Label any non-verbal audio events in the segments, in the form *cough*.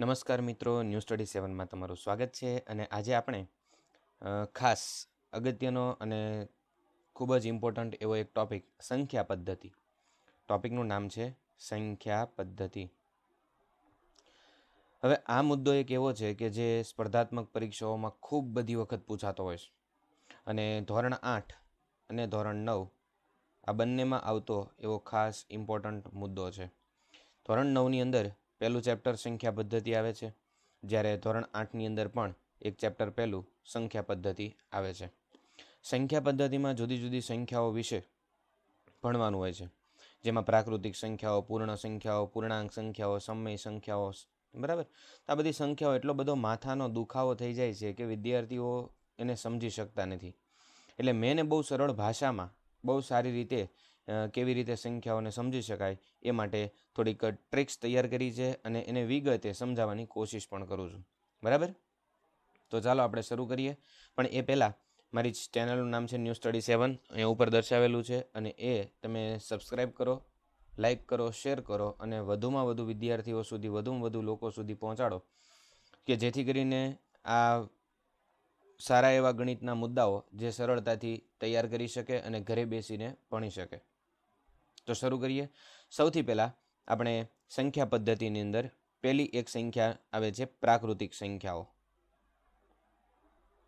નમસ્કાર મિત્રો new study સેવનમાં તમારું સ્વાગત છે અને આજે આપણે ખાસ અગત્યનો અને ખૂબ જ ઇમ્પોર્ટન્ટ એવો એક ટૉપિક સંખ્યા પદ્ધતિ ટૉપિકનું નામ છે સંખ્યા પદ્ધતિ હવે આ મુદ્દો એક એવો છે કે જે સ્પર્ધાત્મક પરીક્ષાઓમાં ખૂબ બધી વખત પૂછાતો હોય છે અને ધોરણ આઠ અને ધોરણ નવ આ બંનેમાં આવતો એવો ખાસ ઇમ્પોર્ટન્ટ મુદ્દો છે ધોરણ નવની અંદર પહેલું ચેપ્ટર સંખ્યા પદ્ધતિ આવે છે જ્યારે ધોરણ આઠની અંદર પણ એક ચેપ્ટર પહેલું સંખ્યા પદ્ધતિ આવે છે સંખ્યા પદ્ધતિમાં જુદી જુદી સંખ્યાઓ વિશે ભણવાનું હોય છે જેમાં પ્રાકૃતિક સંખ્યાઓ પૂર્ણ સંખ્યાઓ પૂર્ણાંક સંખ્યાઓ સમય સંખ્યાઓ બરાબર આ બધી સંખ્યાઓ એટલો બધો માથાનો દુખાવો થઈ જાય છે કે વિદ્યાર્થીઓ એને સમજી શકતા નથી એટલે મેં બહુ સરળ ભાષામાં બહુ સારી રીતે કેવી રીતે સંખ્યાઓને સમજી શકાય એ માટે થોડીક ટ્રિક્સ તૈયાર કરી છે અને એને વિગતે સમજાવવાની કોશિશ પણ કરું છું બરાબર તો ચાલો આપણે શરૂ કરીએ પણ એ પહેલાં મારી ચેનલનું નામ છે ન્યૂઝ સ્ટડી સેવન અહીંયા ઉપર દર્શાવેલું છે અને એ તમે સબસ્ક્રાઈબ કરો લાઈક કરો શેર કરો અને વધુમાં વધુ વિદ્યાર્થીઓ સુધી વધુમાં વધુ લોકો સુધી પહોંચાડો કે જેથી કરીને આ સારા એવા ગણિતના મુદ્દાઓ જે સરળતાથી તૈયાર કરી શકે અને ઘરે બેસીને ભણી શકે તો શરૂ કરીએ સૌથી પહેલાં આપણે સંખ્યા પદ્ધતિની અંદર પહેલી એક સંખ્યા આવે છે પ્રાકૃતિક સંખ્યાઓ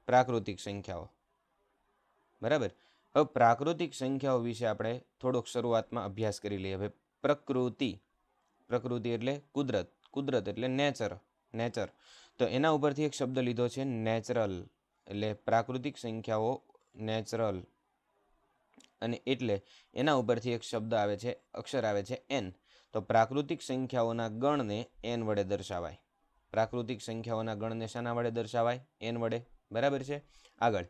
પ્રાકૃતિક સંખ્યાઓ બરાબર હવે પ્રાકૃતિક સંખ્યાઓ વિશે આપણે થોડોક શરૂઆતમાં અભ્યાસ કરી લઈએ હવે પ્રકૃતિ પ્રકૃતિ એટલે કુદરત કુદરત એટલે નેચર નેચર તો એના ઉપરથી એક શબ્દ લીધો છે નેચરલ એટલે પ્રાકૃતિક સંખ્યાઓ નેચરલ અને એટલે એના ઉપરથી એક શબ્દ આવે છે અક્ષર આવે છે એન તો પ્રાકૃતિક સંખ્યાઓના ગણને એન વડે દર્શાવાય પ્રાકૃતિક સંખ્યાઓના ગણને શાના વડે દર્શાવાય એન વડે બરાબર છે આગળ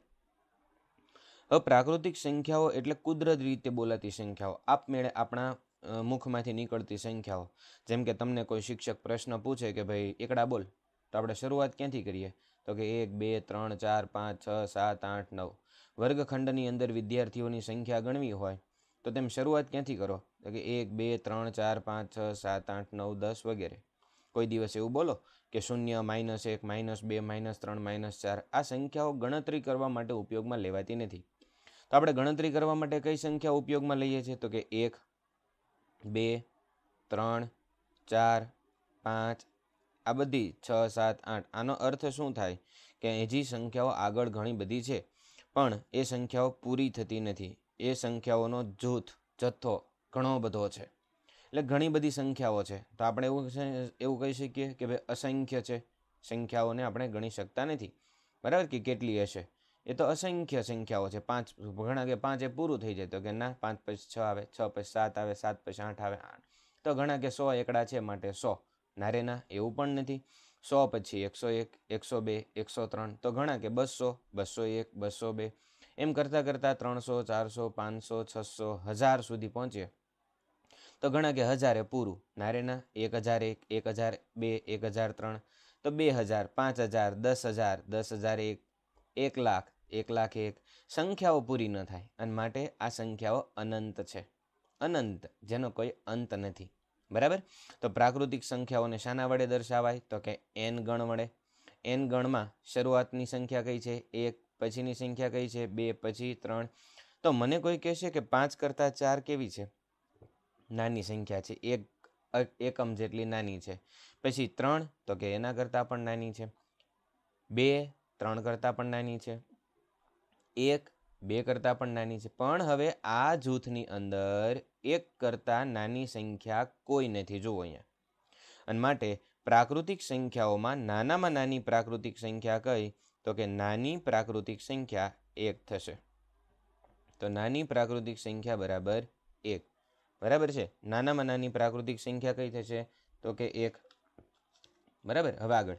હવે પ્રાકૃતિક સંખ્યાઓ એટલે કુદરતી રીતે બોલાતી સંખ્યાઓ આપમેળે આપણા મુખમાંથી નીકળતી સંખ્યાઓ જેમ કે તમને કોઈ શિક્ષક પ્રશ્ન પૂછે કે ભાઈ એકડા બોલ તો આપણે શરૂઆત ક્યાંથી કરીએ તો કે એક બે ત્રણ ચાર પાંચ છ સાત આઠ નવ વર્ગખંડની અંદર વિદ્યાર્થીઓની સંખ્યા ગણવી હોય તો તેમ શરૂઆત ક્યાંથી કરો કે એક બે ત્રણ ચાર પાંચ છ સાત આઠ નવ દસ વગેરે કોઈ દિવસ એવું બોલો કે શૂન્ય માઇનસ એક માઇનસ બે માઇનસ ત્રણ માઇનસ ચાર આ સંખ્યાઓ ગણતરી કરવા માટે ઉપયોગમાં લેવાતી નથી તો આપણે ગણતરી કરવા માટે કઈ સંખ્યા ઉપયોગમાં લઈએ છીએ તો કે એક બે ત્રણ ચાર પાંચ આ બધી છ સાત આઠ આનો અર્થ શું થાય કે હજી સંખ્યાઓ આગળ ઘણી બધી છે પણ એ સંખ્યાઓ પૂરી થતી નથી એ સંખ્યાઓનો જૂથ જથ્થો ઘણો બધો છે એટલે ઘણી બધી સંખ્યાઓ છે તો આપણે એવું એવું કહી શકીએ કે ભાઈ અસંખ્ય છે સંખ્યાઓને આપણે ગણી શકતા નથી બરાબર કે કેટલી હશે એ તો અસંખ્ય સંખ્યાઓ છે પાંચ ઘણા કે પાંચ એ પૂરું થઈ જાય તો કે ના પાંચ પછી છ આવે છ પછી સાત આવે સાત પછી આઠ આવે આઠ તો ઘણા કે સો એકડા છે માટે સો ના ના એવું પણ નથી સો પછી એકસો એક એકસો બે એકસો ત્રણ તો ઘણા કે બસો બસો એક બસો બે એમ કરતાં કરતાં ત્રણસો ચારસો પાંચસો છસો હજાર સુધી પહોંચીએ તો ઘણા કે હજારે પૂરું નારેના એક હજાર એક એક હજાર બે એક હજાર ત્રણ તો બે હજાર પાંચ હજાર દસ હજાર દસ હજાર એક એક લાખ એક લાખ એક સંખ્યાઓ પૂરી ન થાય અને માટે આ સંખ્યાઓ અનંત છે અનંત જેનો કોઈ અંત નથી બરાબર તો પ્રાકૃતિક સંખ્યાઓને શાના વડે દર્શાવાય તો કે એન ગણ વડે એન ગણમાં શરૂઆતની સંખ્યા કઈ છે એક પછીની સંખ્યા કઈ છે બે પછી ત્રણ તો મને કોઈ કહેશે કે પાંચ કરતાં ચાર કેવી છે નાની સંખ્યા છે એક એકમ જેટલી નાની છે પછી ત્રણ તો કે એના કરતાં પણ નાની છે બે ત્રણ કરતાં પણ નાની છે એક બે કરતાં પણ નાની છે પણ હવે આ જૂથની અંદર એક કરતાં નાની સંખ્યા કોઈ નથી જુઓ અહીંયા અને માટે પ્રાકૃતિક સંખ્યાઓમાં નાનામાં નાની પ્રાકૃતિક સંખ્યા કઈ તો કે નાની પ્રાકૃતિક સંખ્યા એક થશે તો નાની પ્રાકૃતિક સંખ્યા બરાબર એક બરાબર છે નાનામાં નાની પ્રાકૃતિક સંખ્યા કઈ થશે તો કે એક બરાબર હવે આગળ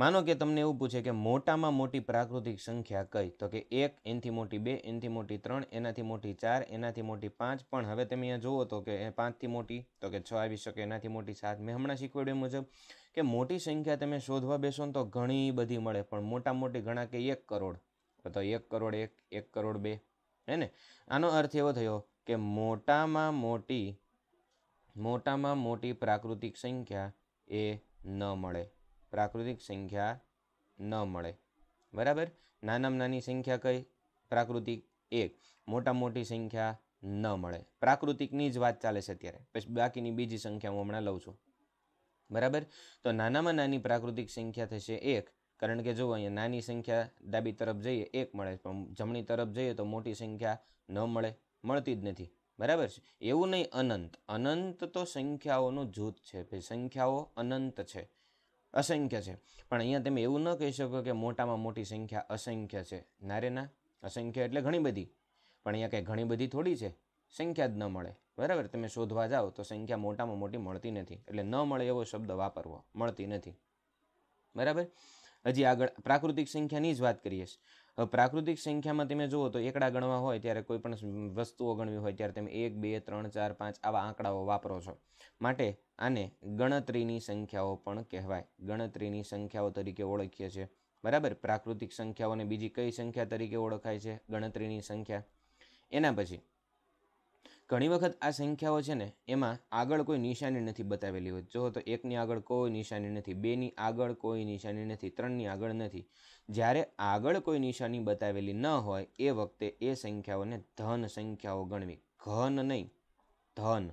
માનો કે તમને એવું પૂછે કે મોટામાં મોટી પ્રાકૃતિક સંખ્યા કઈ તો કે એક એનથી મોટી બે એનથી મોટી ત્રણ એનાથી મોટી ચાર એનાથી મોટી પાંચ પણ હવે તમે અહીંયા જુઓ તો કે પાંચથી મોટી તો કે છ આવી શકે એનાથી મોટી સાત મેં હમણાં શીખવાડ્યું મુજબ કે મોટી સંખ્યા તમે શોધવા બેસો ને તો ઘણી બધી મળે પણ મોટા મોટી ઘણા કે એક કરોડ તો એક કરોડ એક એક કરોડ બે હે ને આનો અર્થ એવો થયો કે મોટામાં મોટી મોટામાં મોટી પ્રાકૃતિક સંખ્યા એ ન મળે પ્રાકૃતિક સંખ્યા ન મળે બરાબર નાનામાં નાની સંખ્યા કઈ પ્રાકૃતિક એક મોટા મોટી સંખ્યા ન મળે પ્રાકૃતિકની જ વાત ચાલે છે અત્યારે પછી બાકીની બીજી સંખ્યા હું હમણાં લઉં છું બરાબર તો નાનામાં નાની પ્રાકૃતિક સંખ્યા થશે એક કારણ કે જો અહીંયા નાની સંખ્યા ડાબી તરફ જઈએ એક મળે પણ જમણી તરફ જઈએ તો મોટી સંખ્યા ન મળે મળતી જ નથી બરાબર છે એવું નહીં અનંત અનંત તો સંખ્યાઓનું જૂથ છે ભાઈ સંખ્યાઓ અનંત છે અસંખ્ય છે પણ અહીંયા તમે એવું ન કહી શકો કે મોટામાં મોટી સંખ્યા અસંખ્ય છે ના રે ના અસંખ્ય એટલે ઘણી બધી પણ અહીંયા કંઈ ઘણી બધી થોડી છે સંખ્યા જ ન મળે બરાબર તમે શોધવા જાઓ તો સંખ્યા મોટામાં મોટી મળતી નથી એટલે ન મળે એવો શબ્દ વાપરવો મળતી નથી બરાબર હજી આગળ પ્રાકૃતિક સંખ્યાની જ વાત કરીએ પ્રાકૃતિક સંખ્યામાં તમે જુઓ તો એકડા ગણવા હોય ત્યારે કોઈ પણ વસ્તુઓ ગણવી હોય ત્યારે તમે એક બે ત્રણ ચાર પાંચ આવા આંકડાઓ વાપરો છો માટે આને ગણતરીની સંખ્યાઓ પણ કહેવાય ગણતરીની સંખ્યાઓ તરીકે ઓળખીએ છીએ બરાબર પ્રાકૃતિક સંખ્યાઓને બીજી કઈ સંખ્યા તરીકે ઓળખાય છે ગણતરીની સંખ્યા એના પછી ઘણી વખત આ સંખ્યાઓ છે ને એમાં આગળ કોઈ નિશાની નથી બતાવેલી હોય જો તો એકની આગળ કોઈ નિશાની નથી બેની આગળ કોઈ નિશાની નથી ત્રણની આગળ નથી જ્યારે આગળ કોઈ નિશાની બતાવેલી ન હોય એ વખતે એ સંખ્યાઓને ધન સંખ્યાઓ ગણવી ઘન નહીં ધન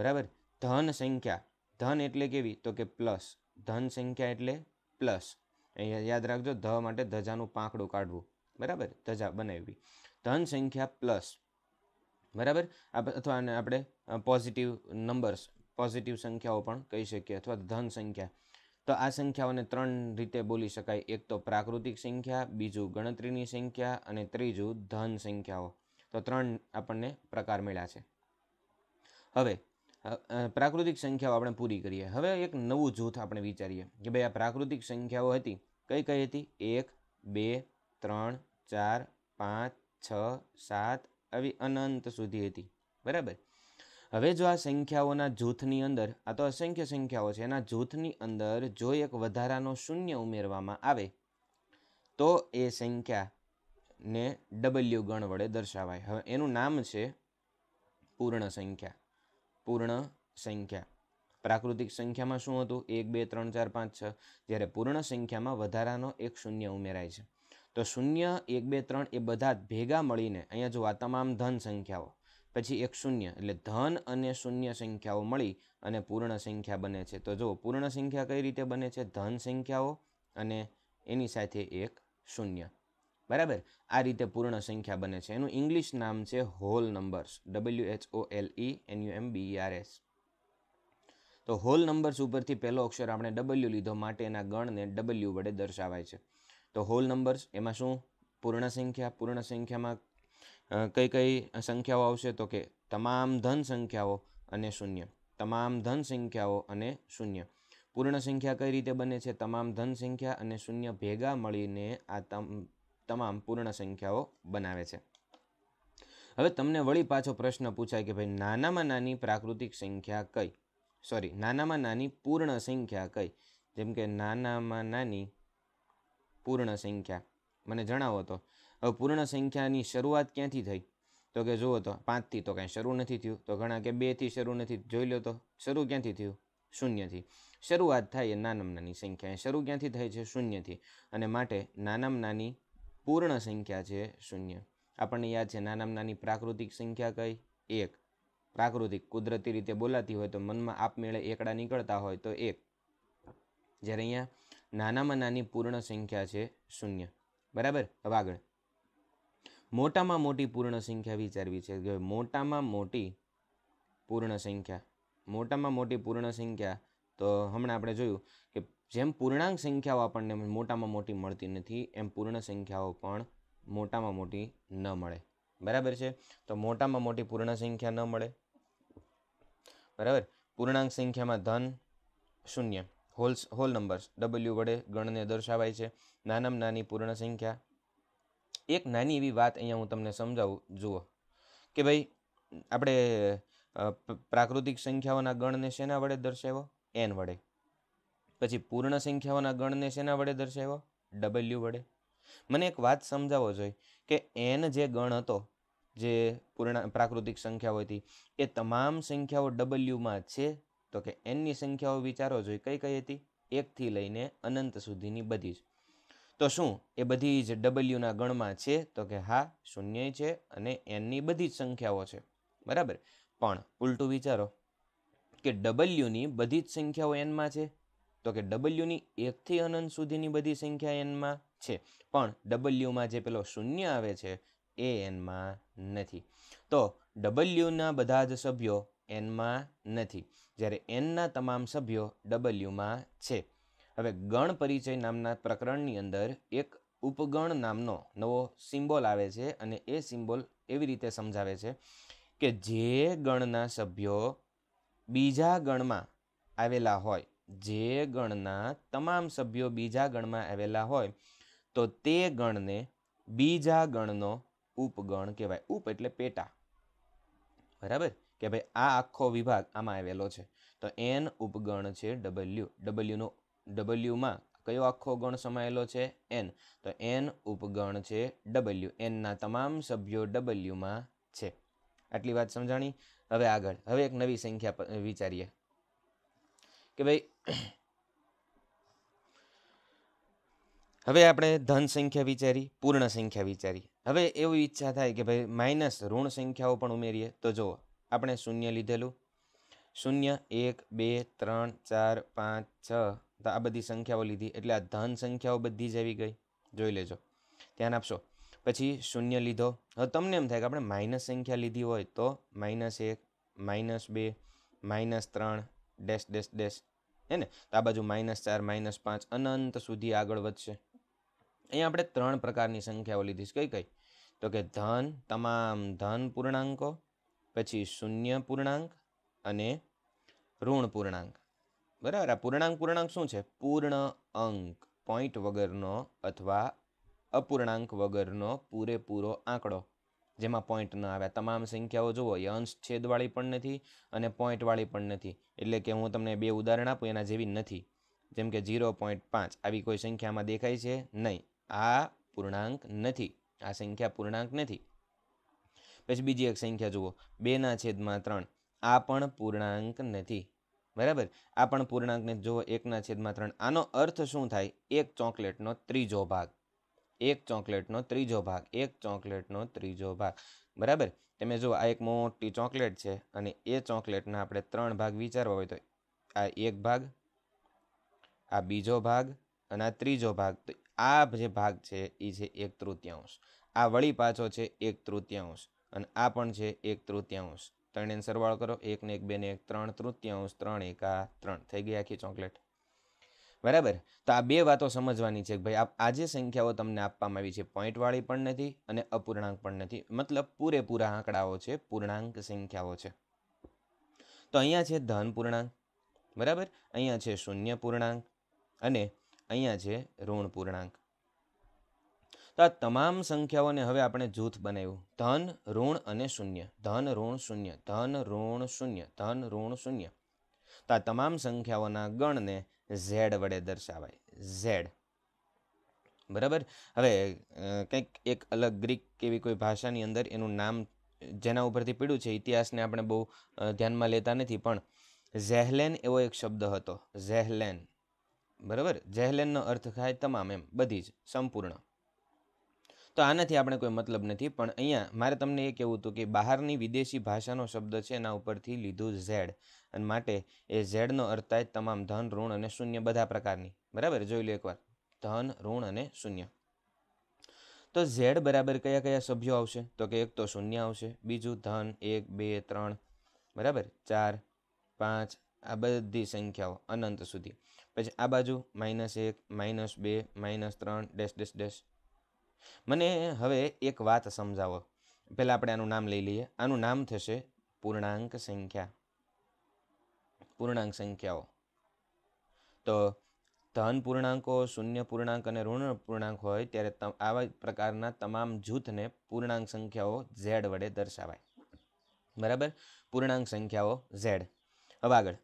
બરાબર ધન સંખ્યા ધન એટલે કેવી તો કે પ્લસ ધન સંખ્યા એટલે પ્લસ અહીંયા યાદ રાખજો ધ માટે ધજાનું પાંખડું કાઢવું બરાબર ધજા બનાવવી ધન સંખ્યા પ્લસ બરાબર અથવા આપણે પોઝિટિવ નંબર્સ પોઝિટિવ સંખ્યાઓ પણ કહી શકીએ અથવા ધન સંખ્યા તો આ સંખ્યાઓને ત્રણ રીતે બોલી શકાય એક તો પ્રાકૃતિક સંખ્યા બીજું ગણતરીની સંખ્યા અને ત્રીજું ધન સંખ્યાઓ તો ત્રણ આપણને પ્રકાર મળ્યા છે હવે પ્રાકૃતિક સંખ્યાઓ આપણે પૂરી કરીએ હવે એક નવું જૂથ આપણે વિચારીએ કે ભાઈ આ પ્રાકૃતિક સંખ્યાઓ હતી કઈ કઈ હતી એક બે ત્રણ ચાર પાંચ છ સાત આવી અનંત સુધી હતી બરાબર હવે જો આ સંખ્યાઓના જૂથની અંદર આ તો અસંખ્ય સંખ્યાઓ છે એના જૂથની અંદર જો એક વધારાનો શૂન્ય ઉમેરવામાં આવે તો એ સંખ્યાને ડબલ્યુ ગણ વડે દર્શાવાય હવે એનું નામ છે પૂર્ણ સંખ્યા પૂર્ણ સંખ્યા પ્રાકૃતિક સંખ્યામાં શું હતું એક બે ત્રણ ચાર પાંચ છ જ્યારે પૂર્ણ સંખ્યામાં વધારાનો એક શૂન્ય ઉમેરાય છે તો શૂન્ય એક બે ત્રણ એ બધા ભેગા મળીને અહીંયા જો આ તમામ ધન સંખ્યાઓ પછી એક શૂન્ય એટલે ધન અને શૂન્ય સંખ્યાઓ મળી અને પૂર્ણ સંખ્યા બને છે તો જો પૂર્ણ સંખ્યા કઈ રીતે બને છે ધન સંખ્યાઓ અને એની સાથે એક શૂન્ય બરાબર આ રીતે પૂર્ણ સંખ્યા બને છે એનું ઇંગ્લિશ નામ છે whole numbers W H O L E N U M B E R S whole numbers ઉપરથી પહેલો અક્ષર આપણે ડબલ્યુ લીધો માટે એના ગણને ડબલ્યુ વડે દર્શાવાય છે તો હોલ નંબર્સ એમાં શું પૂર્ણ સંખ્યા પૂર્ણ સંખ્યામાં કઈ કઈ સંખ્યાઓ આવશે તો કે તમામ ધન સંખ્યાઓ અને શૂન્ય તમામ ધન સંખ્યાઓ અને શૂન્ય પૂર્ણ સંખ્યા કઈ રીતે બને છે તમામ ધન સંખ્યા અને શૂન્ય ભેગા મળીને આ તમામ પૂર્ણ સંખ્યાઓ બનાવે છે હવે તમને વળી પાછો પ્રશ્ન પૂછાય કે ભાઈ નાનામાં નાની પ્રાકૃતિક સંખ્યા કઈ સોરી નાનામાં નાની પૂર્ણ સંખ્યા કઈ જેમ કે નાનામાં નાની પૂર્ણ સંખ્યા મને જણાવો તો હવે પૂર્ણ સંખ્યાની શરૂઆત ક્યાંથી થઈ તો કે જુઓ તો પાંચથી તો કાંઈ શરૂ નથી થયું તો ઘણા કે બેથી શરૂ નથી જોઈ લો તો શરૂ ક્યાંથી થયું શૂન્યથી શરૂઆત થાય એ નાનામાં નાની સંખ્યા શરૂ ક્યાંથી થાય છે શૂન્યથી અને માટે નાનામાં નાની પૂર્ણ સંખ્યા છે શૂન્ય આપણને યાદ છે નાનામાં નાની પ્રાકૃતિક સંખ્યા કઈ એક પ્રાકૃતિક કુદરતી રીતે બોલાતી હોય તો મનમાં આપમેળે એકડા નીકળતા હોય તો એક જ્યારે અહીંયા નાનામાં નાની પૂર્ણ સંખ્યા છે શૂન્ય બરાબર હવે આગળ મોટામાં મોટી પૂર્ણ સંખ્યા વિચારવી છે કે મોટામાં મોટી પૂર્ણ સંખ્યા મોટામાં મોટી પૂર્ણ સંખ્યા તો હમણાં આપણે જોયું કે જેમ પૂર્ણાંક સંખ્યાઓ આપણને મોટામાં મોટી મળતી નથી એમ પૂર્ણ સંખ્યાઓ પણ મોટામાં મોટી ન મળે બરાબર છે તો મોટામાં મોટી પૂર્ણ સંખ્યા ન મળે બરાબર પૂર્ણાંક સંખ્યામાં ધન શૂન્ય હોલ્સ હોલ નંબર્સ ડબલ્યુ વડે ગણને દર્શાવાય છે નાનામાં નાની પૂર્ણ સંખ્યા એક નાની એવી વાત અહીંયા હું તમને સમજાવું જુઓ કે ભાઈ આપણે પ્રાકૃતિક સંખ્યાઓના ગણને શેના વડે દર્શાવ્યો એન વડે પછી પૂર્ણ સંખ્યાઓના ગણને શેના વડે દર્શાવ્યો ડબલ્યુ વડે મને એક વાત સમજાવવો જોઈએ કે એન જે ગણ હતો જે પૂર્ણ પ્રાકૃતિક સંખ્યાઓ હતી એ તમામ સંખ્યાઓ ડબલ્યુમાં છે તો કે એનની સંખ્યાઓ વિચારો જોઈએ કઈ કઈ હતી એકથી લઈને અનંત સુધીની બધી જ તો શું એ બધી જ ડબલ્યુના ગણમાં છે તો કે હા શૂન્ય છે અને એનની બધી જ સંખ્યાઓ છે બરાબર પણ ઉલટું વિચારો કે ડબલ્યુની બધી જ સંખ્યાઓ એનમાં છે તો કે ડબલ્યુની એકથી અનંત સુધીની બધી સંખ્યા એનમાં છે પણ ડબલ્યુમાં જે પેલો શૂન્ય આવે છે એ એનમાં નથી તો ડબલ્યુના બધા જ સભ્યો એનમાં નથી જ્યારે એનના તમામ સભ્યો ડબલ્યુમાં છે હવે ગણ પરિચય નામના પ્રકરણની અંદર એક ઉપગણ નામનો નવો સિમ્બોલ આવે છે અને એ સિમ્બોલ એવી રીતે સમજાવે છે કે જે ગણના સભ્યો બીજા ગણમાં આવેલા હોય જે ગણના તમામ સભ્યો બીજા ગણમાં આવેલા હોય તો તે ગણને બીજા ગણનો ઉપગણ કહેવાય ઉપ એટલે પેટા બરાબર કે ભાઈ આ આખો વિભાગ આમાં આવેલો છે તો એન ઉપગણ છે ડબલ્યુ ડબલ્યુનો ડબલ્યુમાં કયો આખો ગણ સમાયેલો છે એન તો એન ઉપગણ છે ડબલ્યુ એનના તમામ સભ્યો ડબલ્યુમાં છે આટલી વાત સમજાણી હવે આગળ હવે એક નવી સંખ્યા વિચારીએ કે ભાઈ *clears throat* હવે આપણે ધન સંખ્યા વિચારી પૂર્ણ સંખ્યા વિચારી હવે એવી ઈચ્છા થાય કે ભાઈ માઇનસ ઋણ સંખ્યાઓ પણ ઉમેરીએ તો જુઓ આપણે શૂન્ય લીધેલું શૂન્ય એક બે ત્રણ ચાર પાંચ છ તો આ બધી સંખ્યાઓ લીધી એટલે આ ધન સંખ્યાઓ બધી જ આવી ગઈ જોઈ લેજો ધ્યાન આપશો પછી શૂન્ય લીધો હવે તમને એમ થાય કે આપણે માઇનસ સંખ્યા લીધી હોય તો માઇનસ એક માઇનસ બે માઇનસ ત્રણ ડેશ ડેશ ડેશ હે ને તો આ બાજુ માઇનસ ચાર માઇનસ પાંચ અનંત સુધી આગળ વધશે અહીંયા આપણે ત્રણ પ્રકારની સંખ્યાઓ લીધી છે કઈ કઈ તો કે ધન તમામ ધન પૂર્ણાંકો પછી શૂન્ય પૂર્ણાંક અને ઋણ પૂર્ણાંક બરાબર આ પૂર્ણાંક પૂર્ણાંક શું છે પૂર્ણ અંક પોઈન્ટ વગરનો અથવા અપૂર્ણાંક વગરનો પૂરેપૂરો આંકડો જેમાં પોઈન્ટ ન આવ્યા તમામ સંખ્યાઓ જુઓ એ અંશ છેદવાળી પણ નથી અને પોઈન્ટવાળી પણ નથી એટલે કે હું તમને બે ઉદાહરણ આપું એના જેવી નથી જેમ કે ઝીરો પોઈન્ટ પાંચ આવી કોઈ સંખ્યામાં દેખાય છે નહીં આ પૂર્ણાંક નથી આ સંખ્યા પૂર્ણાંક નથી પછી બીજી એક સંખ્યા જુઓ બેના છેદમાં ત્રણ આ પણ પૂર્ણાંક નથી બરાબર આ પણ પૂર્ણાંકને જો એકના છેદમાં ત્રણ આનો અર્થ શું થાય એક ચોકલેટનો ત્રીજો ભાગ એક ચોકલેટનો ત્રીજો ભાગ એક ચોકલેટનો ત્રીજો ભાગ બરાબર તમે જો આ એક મોટી ચોકલેટ છે અને એ ચોકલેટના આપણે ત્રણ ભાગ વિચારવા હોય તો આ એક ભાગ આ બીજો ભાગ અને આ ત્રીજો ભાગ તો આ જે ભાગ છે એ છે એક તૃતીયાંશ આ વળી પાછો છે એક તૃતીયાંશ અને આ પણ છે એક તૃતીયાંશ ત્રણેને સરવાળો કરો એકને એક બેને એક ત્રણ તૃતીયાંશ ત્રણ એકા ત્રણ થઈ ગઈ આખી ચોકલેટ બરાબર તો આ બે વાતો સમજવાની છે કે ભાઈ આ જે સંખ્યાઓ તમને આપવામાં આવી છે પોઈન્ટવાળી પણ નથી અને અપૂર્ણાંક પણ નથી મતલબ પૂરેપૂરા આંકડાઓ છે પૂર્ણાંક સંખ્યાઓ છે તો અહીંયા છે ધન પૂર્ણાંક બરાબર અહીંયા છે શૂન્ય પૂર્ણાંક અને અહીંયા છે ઋણ પૂર્ણાંક તો આ તમામ સંખ્યાઓને હવે આપણે જૂથ બનાવ્યું ધન ઋણ અને શૂન્ય ધન ઋણ શૂન્ય ધન ઋણ શૂન્ય ધન ઋણ શૂન્ય તો આ તમામ સંખ્યાઓના ગણને ઝેડ વડે દર્શાવાય ઝેડ બરાબર હવે કંઈક એક અલગ ગ્રીક કેવી કોઈ ભાષાની અંદર એનું નામ જેના ઉપરથી પીડ્યું છે ઇતિહાસને આપણે બહુ ધ્યાનમાં લેતા નથી પણ ઝેહલેન એવો એક શબ્દ હતો ઝેહલેન બરાબર ઝેહલેનનો અર્થ થાય તમામ એમ બધી જ સંપૂર્ણ તો આનાથી આપણે કોઈ મતલબ નથી પણ અહીંયા મારે તમને એ કહેવું હતું કે બહારની વિદેશી ભાષાનો શબ્દ છે એના ઉપરથી લીધું ઝેડ અને માટે એ ઝેડનો અર્થ થાય તમામ ધન ઋણ અને શૂન્ય બધા પ્રકારની બરાબર જોઈ લો એકવાર ધન ઋણ અને શૂન્ય તો ઝેડ બરાબર કયા કયા સભ્યો આવશે તો કે એક તો શૂન્ય આવશે બીજું ધન એક બે ત્રણ બરાબર ચાર પાંચ આ બધી સંખ્યાઓ અનંત સુધી પછી આ બાજુ માઇનસ એક માઇનસ બે માઇનસ ત્રણ ડેશ ડેશ ડેશ મને હવે એક વાત સમજાવો પહેલાં આપણે આનું નામ લઈ લઈએ આનું નામ થશે પૂર્ણાંક સંખ્યા પૂર્ણાંક સંખ્યાઓ તો ધન પૂર્ણાંકો શૂન્ય પૂર્ણાંક અને ઋણ પૂર્ણાંક હોય ત્યારે આવા પ્રકારના તમામ જૂથને પૂર્ણાંક સંખ્યાઓ ઝેડ વડે દર્શાવાય બરાબર પૂર્ણાંક સંખ્યાઓ ઝેડ હવે આગળ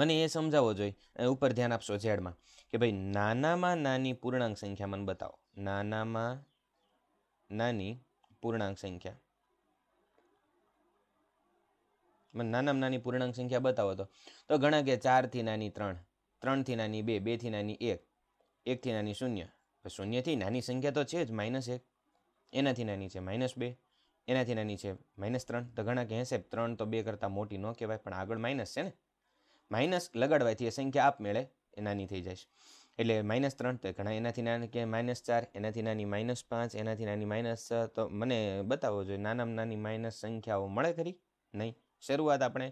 મને એ સમજાવવો જોઈએ ઉપર ધ્યાન આપશો ઝેડમાં કે ભાઈ નાનામાં નાની પૂર્ણાંક સંખ્યા મને બતાવો નાનામાં નાની પૂર્ણાંક સંખ્યા મને નાનામાં નાની પૂર્ણાંક સંખ્યા બતાવો તો તો ઘણા કે ચારથી નાની ત્રણ ત્રણથી નાની બે બેથી નાની એક એકથી નાની શૂન્ય શૂન્યથી નાની સંખ્યા તો છે જ માઇનસ એક એનાથી નાની છે માઇનસ બે એનાથી નાની છે માઇનસ ત્રણ તો ઘણા કે સાહેબ ત્રણ તો બે કરતાં મોટી ન કહેવાય પણ આગળ માઇનસ છે ને માઇનસ લગાડવાથી એ સંખ્યા આપમેળે નાની થઈ જશે એટલે માઇનસ ત્રણ તો ઘણા એનાથી નાની કે માઇનસ ચાર એનાથી નાની માઇનસ પાંચ એનાથી નાની માઇનસ છ તો મને બતાવો જોઈએ નાનામાં નાની માઇનસ સંખ્યાઓ મળે ખરી નહીં શરૂઆત આપણે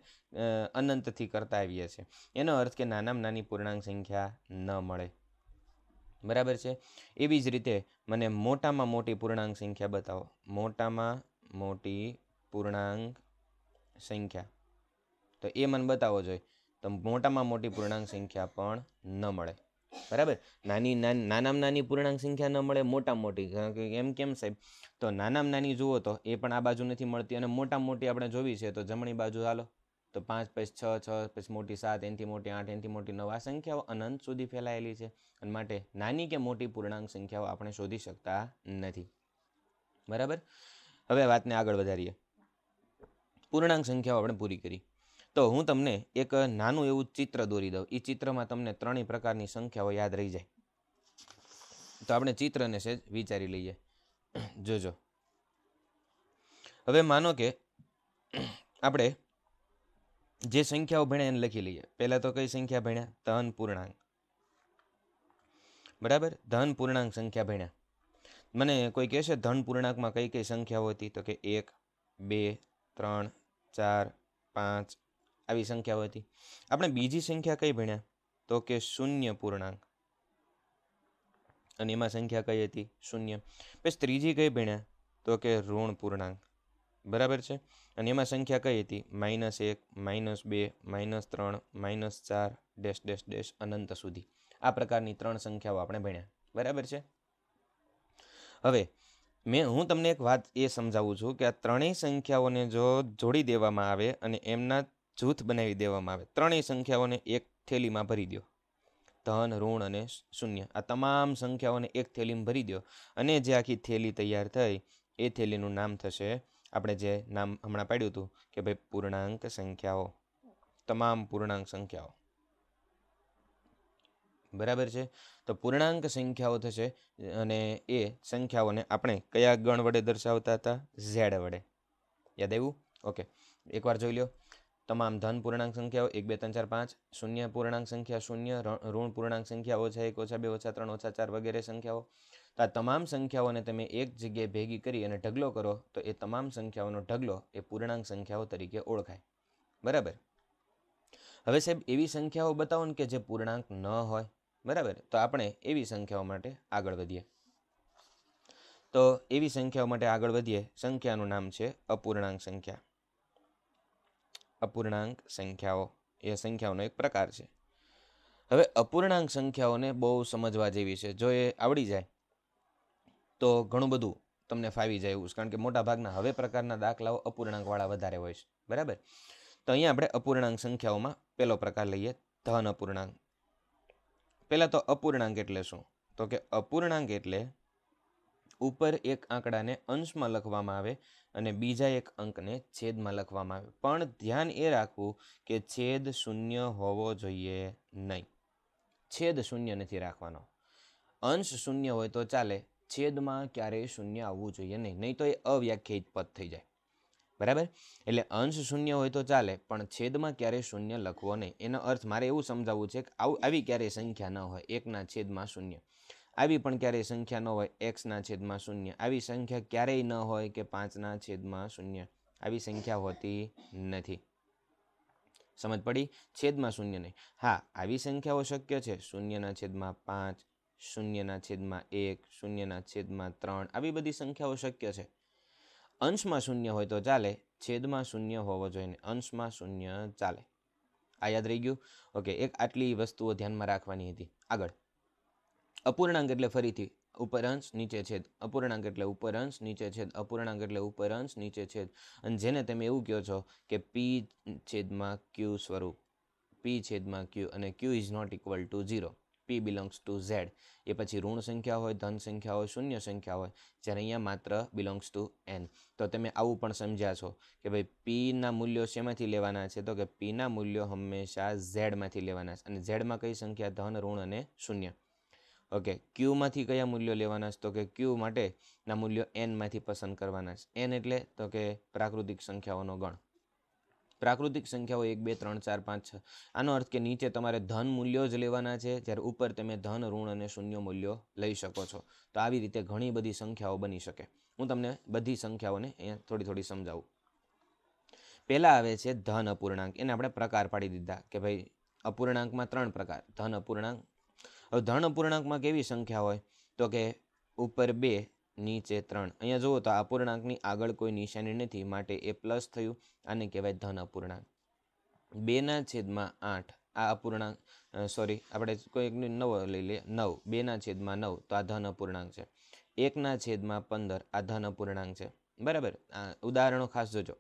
અનંતથી કરતા આવીએ છીએ એનો અર્થ કે નાનામાં નાની પૂર્ણાંક સંખ્યા ન મળે બરાબર છે એવી જ રીતે મને મોટામાં મોટી પૂર્ણાંક સંખ્યા બતાવો મોટામાં મોટી પૂર્ણાંક સંખ્યા તો એ મને બતાવો જોઈએ તો મોટામાં મોટી પૂર્ણાંક સંખ્યા પણ ન મળે બરાબર નાની નાનામાં નાની પૂર્ણાંક સંખ્યા ન મળે મોટા મોટી એમ કેમ સાહેબ તો નાનામાં નાની જુઓ તો એ પણ આ બાજુ નથી મળતી અને મોટામાં મોટી આપણે જોવી છે તો જમણી બાજુ હાલો તો પાંચ પછી છ છ પછી મોટી સાત એનથી મોટી આઠ એનથી મોટી નવ આ સંખ્યાઓ અનંત સુધી ફેલાયેલી છે અને માટે નાની કે મોટી પૂર્ણાંક સંખ્યાઓ આપણે શોધી શકતા નથી બરાબર હવે વાતને આગળ વધારીએ પૂર્ણાંક સંખ્યાઓ આપણે પૂરી કરી તો હું તમને એક નાનું એવું ચિત્ર દોરી દઉં એ ચિત્રમાં તમને ત્રણેય પ્રકારની સંખ્યાઓ યાદ રહી જાય તો આપણે ચિત્રને સહેજ વિચારી લઈએ જોજો હવે માનો કે આપણે જે સંખ્યાઓ ભણ્યા એને લખી લઈએ પહેલાં તો કઈ સંખ્યા ભણ્યા ધન પૂર્ણાંક બરાબર ધન પૂર્ણાંક સંખ્યા ભણ્યા મને કોઈ કહેશે ધન પૂર્ણાંકમાં કઈ કઈ સંખ્યાઓ હતી તો કે એક બે ત્રણ ચાર પાંચ આવી સંખ્યાઓ હતી આપણે બીજી સંખ્યા કઈ ભણ્યા તો કે શૂન્ય પૂર્ણાંક અને એમાં સંખ્યા કઈ હતી શૂન્ય પછી ત્રીજી કઈ ભણ્યા તો કે ઋણ પૂર્ણાંક બરાબર છે અને એમાં સંખ્યા કઈ હતી માઇનસ એક માઇનસ બે માઇનસ ત્રણ માઇનસ ચાર ડેશ ડેશ ડેશ અનંત સુધી આ પ્રકારની ત્રણ સંખ્યાઓ આપણે ભણ્યા બરાબર છે હવે મેં હું તમને એક વાત એ સમજાવું છું કે આ ત્રણેય સંખ્યાઓને જો જોડી દેવામાં આવે અને એમના જૂથ બનાવી દેવામાં આવે ત્રણેય સંખ્યાઓને એક થેલીમાં ભરી દો ધન ઋણ અને શૂન્ય આ તમામ સંખ્યાઓને એક થેલીમાં ભરી દો અને જે આખી થેલી તૈયાર થઈ એ થેલીનું નામ થશે આપણે જે નામ હમણાં પાડ્યું હતું કે ભાઈ પૂર્ણાંક સંખ્યાઓ તમામ પૂર્ણાંક સંખ્યાઓ બરાબર છે તો પૂર્ણાંક સંખ્યાઓ થશે અને એ સંખ્યાઓને આપણે કયા ગણ વડે દર્શાવતા હતા ઝેડ વડે યાદ આવ્યું ઓકે એકવાર જોઈ લો તમામ ધન પૂર્ણાંક સંખ્યાઓ એક બે ત્રણ ચાર પાંચ શૂન્ય પૂર્ણાંક સંખ્યા શૂન્ય ઋણ પૂર્ણાંક સંખ્યા ઓછા એક ઓછા બે ઓછા ત્રણ ઓછા ચાર વગેરે સંખ્યાઓ તો આ તમામ સંખ્યાઓને તમે એક જગ્યાએ ભેગી કરી અને ઢગલો કરો તો એ તમામ સંખ્યાઓનો ઢગલો એ પૂર્ણાંક સંખ્યાઓ તરીકે ઓળખાય બરાબર હવે સાહેબ એવી સંખ્યાઓ બતાવો ને કે જે પૂર્ણાંક ન હોય બરાબર તો આપણે એવી સંખ્યાઓ માટે આગળ વધીએ તો એવી સંખ્યાઓ માટે આગળ વધીએ સંખ્યાનું નામ છે અપૂર્ણાંક સંખ્યા અપૂર્ણાંક સંખ્યાઓ એ સંખ્યાઓનો એક પ્રકાર છે હવે અપૂર્ણાંક સંખ્યાઓને બહુ સમજવા જેવી છે જો એ આવડી જાય તો ઘણું બધું તમને ફાવી જાય એવું છે કારણ કે મોટા ભાગના હવે પ્રકારના દાખલાઓ અપૂર્ણાંકવાળા વધારે હોય છે બરાબર તો અહીંયા આપણે અપૂર્ણાંક સંખ્યાઓમાં પહેલો પ્રકાર લઈએ ધન અપૂર્ણાંક પહેલાં તો અપૂર્ણાંક એટલે શું તો કે અપૂર્ણાંક એટલે ઉપર એક આંકડાને અંશમાં લખવામાં આવે અને બીજા એક અંકને છેદમાં લખવામાં આવે પણ ધ્યાન એ રાખવું કે છેદ શૂન્ય હોવો જોઈએ નહીં છેદ શૂન્ય નથી રાખવાનો અંશ શૂન્ય હોય તો ચાલે છેદમાં ક્યારેય શૂન્ય આવવું જોઈએ નહીં નહીં તો એ અવ્યાખ્યાયિત પદ થઈ જાય બરાબર એટલે અંશ શૂન્ય હોય તો ચાલે પણ છેદમાં ક્યારેય શૂન્ય લખવો નહીં એનો અર્થ મારે એવું સમજાવવું છે કે આવું આવી ક્યારેય સંખ્યા ન હોય એકના છેદમાં શૂન્ય આવી પણ ક્યારેય સંખ્યા ન હોય એક્સના છેદમાં શૂન્ય આવી સંખ્યા ક્યારેય ન હોય કે પાંચના છેદમાં શૂન્ય આવી સંખ્યા હોતી નથી સમજ પડી છેદમાં શૂન્ય નહીં હા આવી સંખ્યાઓ શક્ય છે શૂન્યના છેદમાં પાંચ શૂન્યના છેદમાં એક શૂન્યના છેદમાં ત્રણ આવી બધી સંખ્યાઓ શક્ય છે અંશમાં શૂન્ય હોય તો ચાલે છેદમાં શૂન્ય હોવો જોઈએ અંશમાં શૂન્ય ચાલે આ યાદ રહી ગયું ઓકે એક આટલી વસ્તુઓ ધ્યાનમાં રાખવાની હતી આગળ અપૂર્ણાંક એટલે ફરીથી ઉપર નીચે છેદ અપૂર્ણાંક એટલે ઉપર નીચે છેદ અપૂર્ણાંક એટલે ઉપર નીચે છેદ અને જેને તમે એવું કહો છો કે પી છેદમાં ક્યુ સ્વરૂપ પી છેદમાં ક્યુ અને Q is not equal to zero P belongs to Z એ પછી ઋણ સંખ્યા હોય ધન સંખ્યા હોય શૂન્ય સંખ્યા હોય જ્યારે અહીંયા માત્ર બિલોંગ્સ ટુ એન તો તમે આવું પણ સમજ્યા છો કે ભાઈ પીના મૂલ્યો શેમાંથી લેવાના છે તો કે પીના મૂલ્યો હંમેશા ઝેડમાંથી લેવાના છે અને ઝેડમાં કઈ સંખ્યા ધન ઋણ અને શૂન્ય ઓકે ક્યુમાંથી કયા મૂલ્યો લેવાના છે તો કે ક્યુ માટેના મૂલ્યો એનમાંથી પસંદ કરવાના છે એન એટલે તો કે પ્રાકૃતિક સંખ્યાઓનો ગણ પ્રાકૃતિક સંખ્યાઓ એક બે ત્રણ ચાર પાંચ છ આનો અર્થ કે નીચે તમારે ધન મૂલ્યો જ લેવાના છે જ્યારે ઉપર તમે ધન ઋણ અને શૂન્ય મૂલ્યો લઈ શકો છો તો આવી રીતે ઘણી બધી સંખ્યાઓ બની શકે હું તમને બધી સંખ્યાઓને અહીંયા થોડી થોડી સમજાવું પહેલાં આવે છે ધન અપૂર્ણાંક એને આપણે પ્રકાર પાડી દીધા કે ભાઈ અપૂર્ણાંકમાં ત્રણ પ્રકાર ધન અપૂર્ણાંક હવે ધન અપૂર્ણાંકમાં કેવી સંખ્યા હોય તો કે ઉપર બે નીચે ત્રણ અહીંયા જુઓ તો આ અપૂર્ણાંકની આગળ કોઈ નિશાની નથી માટે એ પ્લસ થયું આને કહેવાય ધન અપૂર્ણાંક બેના છેદમાં આઠ આ અપૂર્ણાંક સોરી આપણે કોઈકની નવો લઈ લઈએ નવ બેના છેદમાં નવ તો આ ધન અપૂર્ણાંક છે એકના છેદમાં પંદર આ ધન અપૂર્ણાંક છે બરાબર આ ઉદાહરણો ખાસ જોજો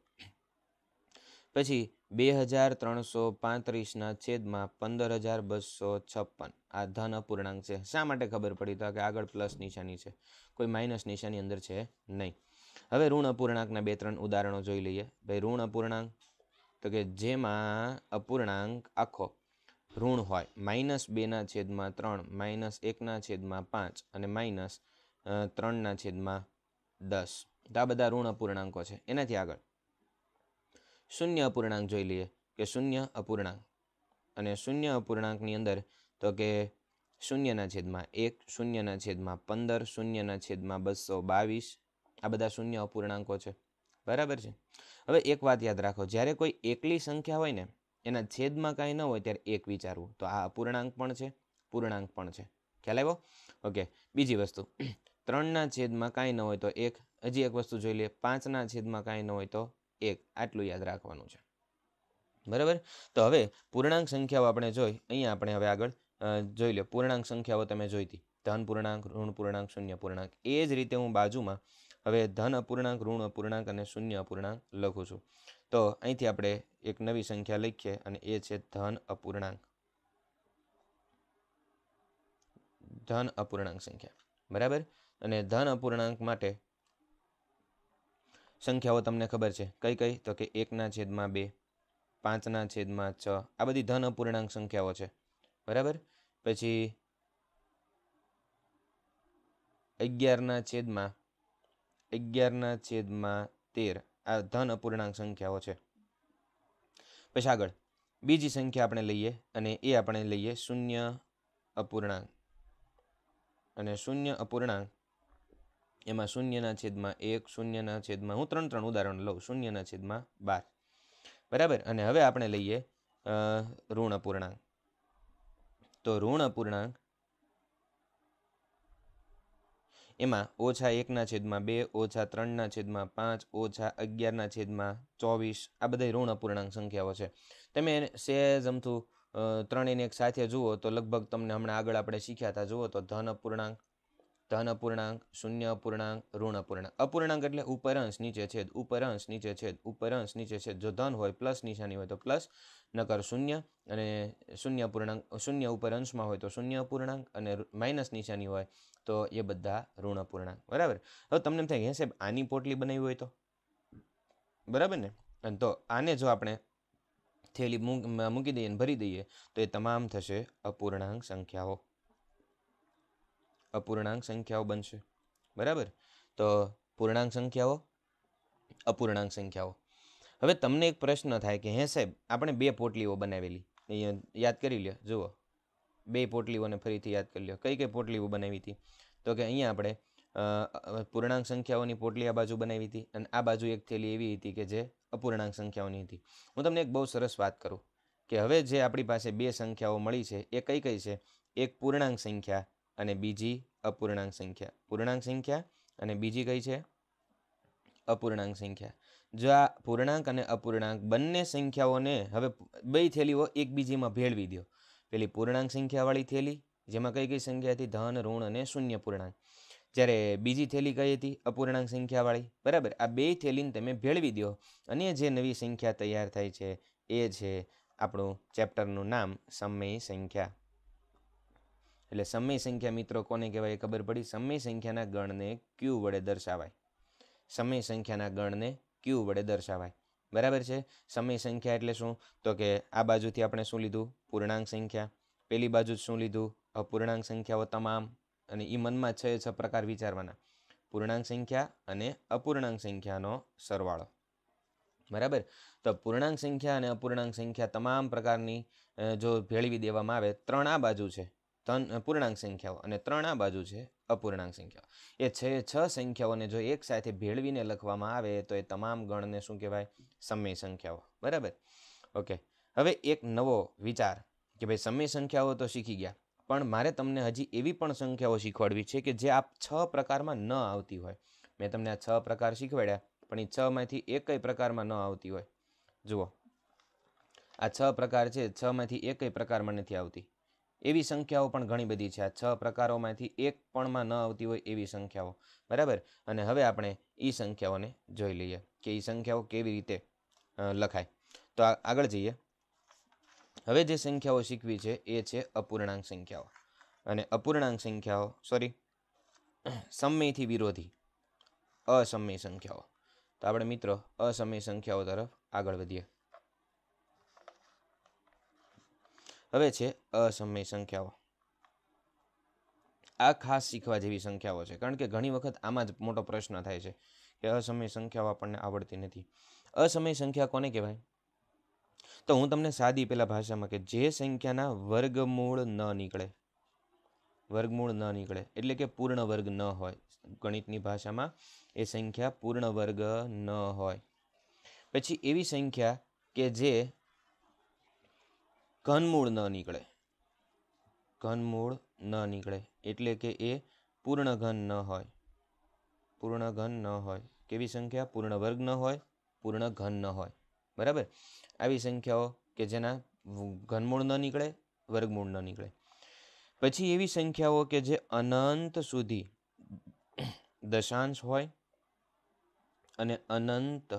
પછી બે હજાર ત્રણસો પાંત્રીસના છેદમાં પંદર હજાર બસો છપ્પન આ ધન અપૂર્ણાંક છે શા માટે ખબર પડી તો કે આગળ પ્લસ નિશાની છે કોઈ માઇનસ નિશાની અંદર છે નહીં હવે ઋણ અપૂર્ણાંકના બે ત્રણ ઉદાહરણો જોઈ લઈએ ભાઈ ઋણ અપૂર્ણાંક તો કે જેમાં અપૂર્ણાંક આખો ઋણ હોય માઇનસ બેના છેદમાં ત્રણ માઇનસ એકના છેદમાં પાંચ અને માઇનસ ત્રણના છેદમાં દસ તો આ બધા ઋણ અપૂર્ણાંકો છે એનાથી આગળ શૂન્ય અપૂર્ણાંક જોઈ લઈએ કે શૂન્ય અપૂર્ણાંક અને શૂન્ય અપૂર્ણાંકની અંદર તો કે શૂન્યના છેદમાં એક શૂન્યના છેદમાં પંદર શૂન્યના છેદમાં બસો બાવીસ આ બધા શૂન્ય અપૂર્ણાંકો છે બરાબર છે હવે એક વાત યાદ રાખો જ્યારે કોઈ એકલી સંખ્યા હોય ને એના છેદમાં કાંઈ ન હોય ત્યારે એક વિચારવું તો આ અપૂર્ણાંક પણ છે પૂર્ણાંક પણ છે ખ્યાલ આવ્યો ઓકે બીજી વસ્તુ ત્રણના છેદમાં કાંઈ ન હોય તો એક હજી એક વસ્તુ જોઈ લઈએ પાંચના છેદમાં કાંઈ ન હોય તો એક આટલું યાદ રાખવાનું છે બરાબર તો હવે પૂર્ણાંક સંખ્યાઓ આપણે જોઈ અહીંયા આપણે હવે આગળ જોઈ લો પૂર્ણાંક સંખ્યાઓ તમે જોઈતી ધન પૂર્ણાંક ઋણ પૂર્ણાંક શૂન્ય પૂર્ણાંક એ જ રીતે હું બાજુમાં હવે ધન અપૂર્ણાંક ઋણ અપૂર્ણાંક અને શૂન્ય અપૂર્ણાંક લખું છું તો અહીંથી આપણે એક નવી સંખ્યા લખીએ અને એ છે ધન અપૂર્ણાંક ધન અપૂર્ણાંક સંખ્યા બરાબર અને ધન અપૂર્ણાંક માટે સંખ્યાઓ તમને ખબર છે કઈ કઈ તો કે એકના છેદમાં બે પાંચના છેદમાં છ આ બધી ધન અપૂર્ણાંક સંખ્યાઓ છે બરાબર પછી અગિયારના છેદમાં અગિયારના છેદમાં તેર આ ધન અપૂર્ણાંક સંખ્યાઓ છે પછી આગળ બીજી સંખ્યા આપણે લઈએ અને એ આપણે લઈએ શૂન્ય અપૂર્ણાંક અને શૂન્ય અપૂર્ણાંક એમાં શૂન્યના છેદમાં એક શૂન્યના છેદમાં હું ત્રણ ત્રણ ઉદાહરણ લઉં શૂન્યના છેદમાં બાર બરાબર અને હવે આપણે લઈએ ઋણ અપૂર્ણાંક તો ઋણ અપૂર્ણાંક એમાં ઓછા એકના છેદમાં બે ઓછા ત્રણના છેદમાં પાંચ ઓછા અગિયારના છેદમાં ચોવીસ આ બધા ઋણ અપૂર્ણાંક સંખ્યાઓ છે તમે સેજ અમથું ત્રણેને એક સાથે જુઓ તો લગભગ તમને હમણાં આગળ આપણે શીખ્યા હતા જુઓ તો ધન અપૂર્ણાંક ધન અપૂર્ણાંક શૂન્ય અપૂર્ણાંક ઋણ અપૂર્ણાંક અપૂર્ણાંક એટલે ઉપરંશ નીચે છેદ ઉપરંશ નીચે છેદ ઉપરંશ નીચે છેદ જો ધન હોય પ્લસ નિશાની હોય તો પ્લસ નકર શૂન્ય અને શૂન્ય અપૂર્ણાંક શૂન્ય ઉપરંશમાં હોય તો શૂન્ય અપૂર્ણાંક અને માઇનસ નિશાની હોય તો એ બધા ઋણ અપૂર્ણાંક બરાબર હવે તમને એમ થાય કે સાહેબ આની પોટલી બનાવી હોય તો બરાબર ને અને તો આને જો આપણે થેલી મૂકી દઈએ ભરી દઈએ તો એ તમામ થશે અપૂર્ણાંક સંખ્યાઓ અપૂર્ણાંક સંખ્યાઓ બનશે બરાબર તો પૂર્ણાંક સંખ્યાઓ અપૂર્ણાંક સંખ્યાઓ હવે તમને એક પ્રશ્ન થાય કે હે સાહેબ આપણે બે પોટલીઓ બનાવેલી અહીંયા યાદ કરી લ્યો જુઓ બે પોટલીઓને ફરીથી યાદ કરી લ્યો કઈ કઈ પોટલીઓ બનાવી હતી તો કે અહીંયા આપણે પૂર્ણાંક સંખ્યાઓની પોટલી આ બાજુ બનાવી હતી અને આ બાજુ એક થેલી એવી હતી કે જે અપૂર્ણાંક સંખ્યાઓની હતી હું તમને એક બહુ સરસ વાત કરું કે હવે જે આપણી પાસે બે સંખ્યાઓ મળી છે એ કઈ કઈ છે એક પૂર્ણાંક સંખ્યા અને બીજી અપૂર્ણાંક સંખ્યા પૂર્ણાંક સંખ્યા અને બીજી કઈ છે અપૂર્ણાંક સંખ્યા જો આ પૂર્ણાંક અને અપૂર્ણાંક બંને સંખ્યાઓને હવે બે થેલીઓ એકબીજીમાં ભેળવી દો પેલી પૂર્ણાંક સંખ્યાવાળી થેલી જેમાં કઈ કઈ સંખ્યા હતી ધન ઋણ અને શૂન્ય પૂર્ણાંક જ્યારે બીજી થેલી કઈ હતી અપૂર્ણાંક સંખ્યાવાળી બરાબર આ બે થેલીને તમે ભેળવી દો અને જે નવી સંખ્યા તૈયાર થાય છે એ છે આપણું ચેપ્ટરનું નામ સમયી સંખ્યા એટલે સમય સંખ્યા મિત્રો કોને કહેવાય એ ખબર પડી સમય સંખ્યાના ગણને ક્યુ વડે દર્શાવાય સમય સંખ્યાના ગણને ક્યુ વડે દર્શાવાય બરાબર છે સમય સંખ્યા એટલે શું તો કે આ બાજુથી આપણે શું લીધું પૂર્ણાંક સંખ્યા પેલી બાજુ શું લીધું અપૂર્ણાંક સંખ્યાઓ તમામ અને એ મનમાં છે છ પ્રકાર વિચારવાના પૂર્ણાંક સંખ્યા અને અપૂર્ણાંક સંખ્યાનો સરવાળો બરાબર તો પૂર્ણાંક સંખ્યા અને અપૂર્ણાંક સંખ્યા તમામ પ્રકારની જો ભેળવી દેવામાં આવે ત્રણ આ બાજુ છે તન પૂર્ણાંક સંખ્યાઓ અને ત્રણ આ બાજુ છે અપૂર્ણાંક સંખ્યાઓ એ છે છ સંખ્યાઓને જો એક સાથે ભેળવીને લખવામાં આવે તો એ તમામ ગણને શું કહેવાય સમય સંખ્યાઓ બરાબર ઓકે હવે એક નવો વિચાર કે ભાઈ સમય સંખ્યાઓ તો શીખી ગયા પણ મારે તમને હજી એવી પણ સંખ્યાઓ શીખવાડવી છે કે જે આ છ પ્રકારમાં ન આવતી હોય મેં તમને આ છ પ્રકાર શીખવાડ્યા પણ એ છમાંથી એકય પ્રકારમાં ન આવતી હોય જુઓ આ છ પ્રકાર છે છમાંથી એકય પ્રકારમાં નથી આવતી એવી સંખ્યાઓ પણ ઘણી બધી છે આ છ પ્રકારોમાંથી એક પણમાં ન આવતી હોય એવી સંખ્યાઓ બરાબર અને હવે આપણે એ સંખ્યાઓને જોઈ લઈએ કે એ સંખ્યાઓ કેવી રીતે લખાય તો આગળ જઈએ હવે જે સંખ્યાઓ શીખવી છે એ છે અપૂર્ણાંક સંખ્યાઓ અને અપૂર્ણાંક સંખ્યાઓ સોરી સમયથી વિરોધી અસમય સંખ્યાઓ તો આપણે મિત્રો અસમય સંખ્યાઓ તરફ આગળ વધીએ હવે છે અસમય સંખ્યાઓ આ ખાસ શીખવા જેવી સંખ્યાઓ છે કારણ કે ઘણી વખત આમાં જ મોટો પ્રશ્ન થાય છે કે અસમય સંખ્યાઓ આપણને આવડતી નથી અસમય સંખ્યા કોને કહેવાય તો હું તમને સાદી પેલા ભાષામાં કે જે સંખ્યાના વર્ગમૂળ ન નીકળે વર્ગમૂળ ન નીકળે એટલે કે પૂર્ણ વર્ગ ન હોય ગણિતની ભાષામાં એ સંખ્યા પૂર્ણ વર્ગ ન હોય પછી એવી સંખ્યા કે જે ઘનમૂળ ન નીકળે ઘનમૂળ ન નીકળે એટલે કે એ પૂર્ણ ઘન ન હોય પૂર્ણ ઘન ન હોય કેવી સંખ્યા પૂર્ણ વર્ગ ન હોય પૂર્ણ ઘન ન હોય બરાબર આવી સંખ્યાઓ કે જેના ઘનમૂળ ન નીકળે વર્ગમૂળ ન નીકળે પછી એવી સંખ્યાઓ કે જે અનંત સુધી દશાંશ હોય અને અનંત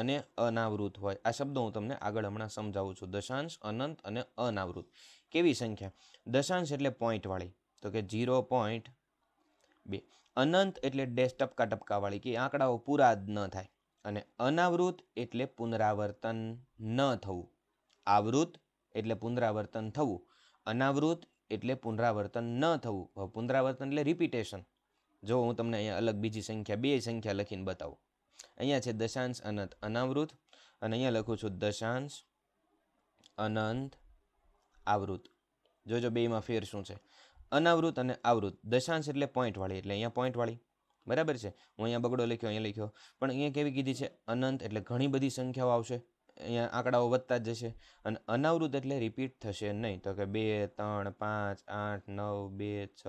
અને અનાવૃત હોય આ શબ્દો હું તમને આગળ હમણાં સમજાવું છું દશાંશ અનંત અને અનાવૃત કેવી સંખ્યા દશાંશ એટલે પોઈન્ટવાળી તો કે ઝીરો પોઈન્ટ બે અનંત એટલે ડેશ ટપકા ટપકાવાળી કે આંકડાઓ પૂરા ન થાય અને અનાવૃત એટલે પુનરાવર્તન ન થવું આવૃત એટલે પુનરાવર્તન થવું અનાવૃત એટલે પુનરાવર્તન ન થવું પુનરાવર્તન એટલે રિપીટેશન જો હું તમને અહીંયા અલગ બીજી સંખ્યા બે સંખ્યા લખીને બતાવું અહીંયા છે દશાંશ અનંત અનાવૃત અને અહીંયા લખું છું દશાંશ અનંત આવૃત જોજો બેમાં ફેર શું છે અનાવૃત અને આવૃત દશાંશ એટલે પોઈન્ટવાળી એટલે અહીંયા પોઈન્ટવાળી બરાબર છે હું અહીંયા બગડો લખ્યો અહીંયા લખ્યો પણ અહીંયા કેવી કીધી છે અનંત એટલે ઘણી બધી સંખ્યાઓ આવશે અહીંયા આંકડાઓ વધતા જ જશે અને અનાવૃત એટલે રિપીટ થશે નહીં તો કે બે ત્રણ પાંચ આઠ નવ બે છ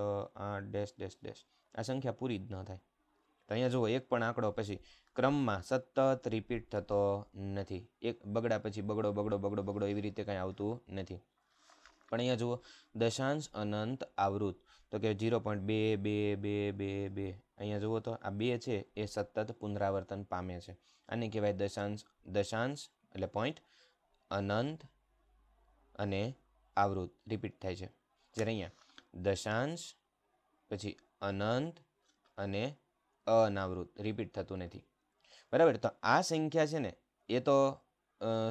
આઠ ડેશ ડેશ ડેશ આ સંખ્યા પૂરી જ ન થાય તો અહીંયા જુઓ એક પણ આંકડો પછી ક્રમમાં સતત રિપીટ થતો નથી એક બગડા પછી બગડો બગડો બગડો બગડો એવી રીતે કંઈ આવતું નથી પણ અહીંયા જુઓ દશાંશ અનંત આવૃત તો કે ઝીરો પોઈન્ટ બે બે બે બે બે અહીંયા જુઓ તો આ બે છે એ સતત પુનરાવર્તન પામે છે આને કહેવાય દશાંશ દશાંશ એટલે પોઈન્ટ અનંત અને આવૃત રિપીટ થાય છે જ્યારે અહીંયા દશાંશ પછી અનંત અને અનાવૃત રિપીટ થતું નથી બરાબર તો આ સંખ્યા છે ને એ તો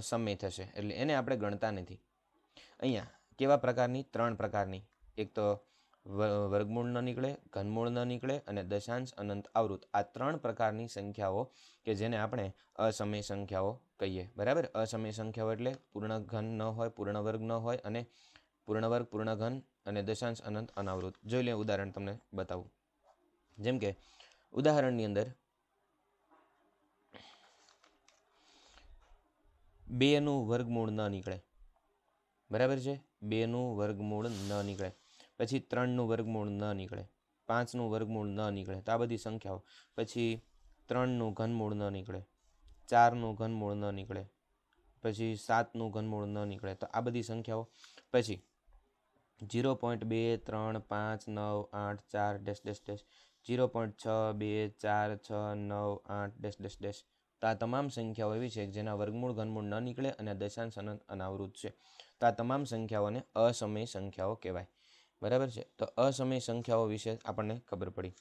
સમય થશે એટલે એને આપણે ગણતા નથી અહીંયા કેવા પ્રકારની ત્રણ પ્રકારની એક તો વર્ગમૂળ ન નીકળે ઘનમૂળ ન નીકળે અને દશાંશ અનંત આવૃત આ ત્રણ પ્રકારની સંખ્યાઓ કે જેને આપણે અસમય સંખ્યાઓ કહીએ બરાબર અસમય સંખ્યાઓ એટલે પૂર્ણ ઘન ન હોય પૂર્ણ વર્ગ ન હોય અને પૂર્ણ વર્ગ પૂર્ણ ઘન અને દશાંશ અનંત અનાવૃત જોઈ લે ઉદાહરણ તમને બતાવું જેમ કે ઉદાહરણની અંદર બેનું વર્ગમૂળ ન નીકળે બરાબર છે બેનું વર્ગમૂળ ન નીકળે પછી ત્રણનું વર્ગમૂળ ન નીકળે પાંચનું વર્ગમૂળ ન નીકળે તો આ બધી સંખ્યાઓ પછી ત્રણનું ઘનમૂળ ન નીકળે ચારનું ઘનમૂળ ન નીકળે પછી સાતનું ઘનમૂળ ન નીકળે તો આ બધી સંખ્યાઓ પછી ઝીરો પોઈન્ટ બે ત્રણ પાંચ નવ આઠ ચાર dash dash dash zero point છ બે ચાર છ નવ આઠ ડેશ ડેશ ડેશ તો આ તમામ સંખ્યાઓ એવી છે જેના વર્ગમૂળ ઘનમૂળ ન નીકળે અને દશાંશ અનંત અનાવૃત છે તો આ તમામ સંખ્યાઓને અસમય સંખ્યાઓ કહેવાય બરાબર છે તો અસમય સંખ્યાઓ વિશે આપણને ખબર પડી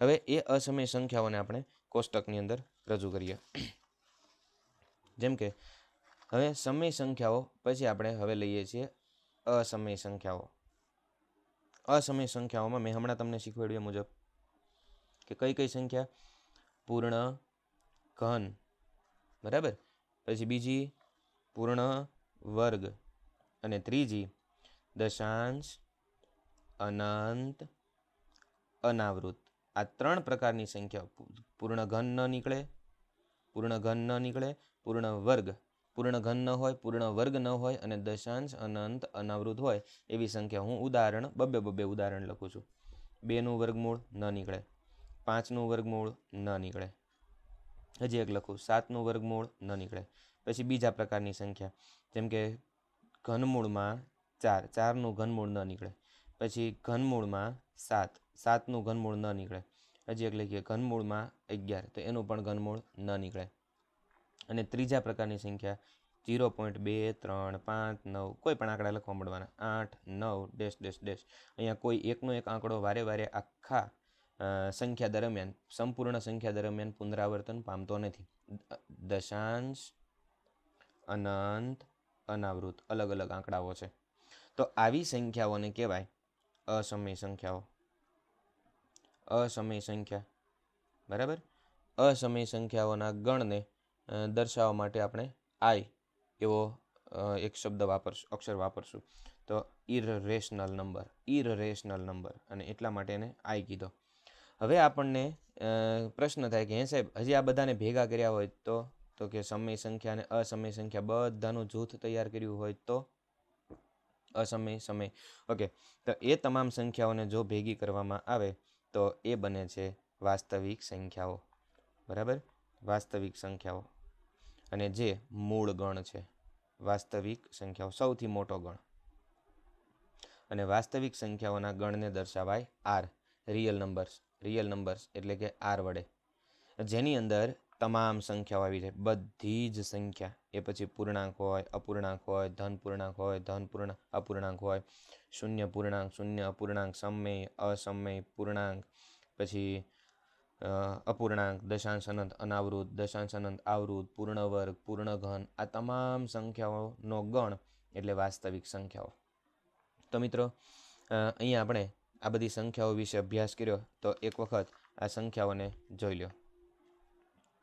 હવે એ અસમય સંખ્યાઓને આપણે કોષ્ટકની અંદર રજૂ કરીએ જેમ કે હવે સમય સંખ્યાઓ પછી આપણે હવે લઈએ છીએ અસમય સંખ્યાઓ અસમય સંખ્યાઓમાં મેં હમણાં તમને શીખવાડ્યું મુજબ કે કઈ કઈ સંખ્યા પૂર્ણ ઘન બરાબર પછી બીજી પૂર્ણ વર્ગ અને ત્રીજી દશાંશ અનંત અનાવૃત આ ત્રણ પ્રકારની સંખ્યા પૂર્ણ ઘન ન નીકળે પૂર્ણ ઘન ન નીકળે પૂર્ણ વર્ગ પૂર્ણ ઘન ન હોય પૂર્ણ વર્ગ ન હોય અને દશાંશ અનંત અનાવૃત હોય એવી સંખ્યા હું ઉદાહરણ બબ્બે બબ્બે ઉદાહરણ લખું છું બેનું વર્ગમૂળ ન નીકળે પાંચનું વર્ગમૂળ ન નીકળે હજી એક લખું સાતનું વર્ગમૂળ ન નીકળે પછી બીજા પ્રકારની સંખ્યા જેમ કે ઘનમૂળમાં ચાર ચારનું ઘનમૂળ ન નીકળે પછી ઘનમૂળમાં સાત સાતનું ઘનમૂળ ન નીકળે હજી એક લખીએ ઘનમૂળમાં અગિયાર તો એનું પણ ઘનમૂળ ન નીકળે અને ત્રીજા પ્રકારની સંખ્યા જીરો પોઈન્ટ બે ત્રણ પાંચ નવ કોઈ પણ આંકડા લખવા મળવાના આઠ નવ ડેશ ડેશ ડેશ અહીંયા કોઈ એકનો એક આંકડો વારે વારે આખા સંખ્યા દરમિયાન સંપૂર્ણ સંખ્યા દરમિયાન પુનરાવર્તન પામતો નથી દશાંશ અનંત અનાવૃત અલગ અલગ આંકડાઓ છે તો આવી સંખ્યાઓને કહેવાય અસમય સંખ્યાઓ અસમય સંખ્યા બરાબર અસમય સંખ્યાઓના ગણને દર્શાવવા માટે આપણે આઈ એવો એક શબ્દ વાપરશું અક્ષર વાપરશું તો ઇરરેશનલ નંબર ઇરરેશનલ નંબર અને એટલા માટે એને આઈ કીધો હવે આપણને પ્રશ્ન થાય કે હે સાહેબ હજી આ બધાને ભેગા કર્યા હોય તો તો કે સમય સંખ્યા અને અસમય સંખ્યા બધાનું જૂથ તૈયાર કર્યું હોય તો અસમય સમય ઓકે તો એ તમામ સંખ્યાઓને જો ભેગી કરવામાં આવે તો એ બને છે વાસ્તવિક સંખ્યાઓ બરાબર વાસ્તવિક સંખ્યાઓ અને જે મૂળ ગણ છે વાસ્તવિક સંખ્યાઓ સૌથી મોટો ગણ અને વાસ્તવિક સંખ્યાઓના ગણને દર્શાવાય R real numbers real numbers એટલે કે આર વડે જેની અંદર તમામ સંખ્યાઓ આવી જાય બધી જ સંખ્યા એ પછી પૂર્ણાંક હોય અપૂર્ણાંક હોય ધન પૂર્ણાંક હોય ધન પૂર્ણ અપૂર્ણાંક હોય શૂન્ય પૂર્ણાંક શૂન્ય અપૂર્ણાંક સમય અસમય પૂર્ણાંક પછી અપૂર્ણાંક દશાંશ અનંત અનાવૃત દશાંશ અનંત આવૃત પૂર્ણ વર્ગ પૂર્ણ ઘન આ તમામ સંખ્યાઓનો ગણ એટલે વાસ્તવિક સંખ્યાઓ તો મિત્રો અહીંયા આપણે આ બધી સંખ્યાઓ વિશે અભ્યાસ કર્યો તો એક વખત આ સંખ્યાઓને જોઈ લો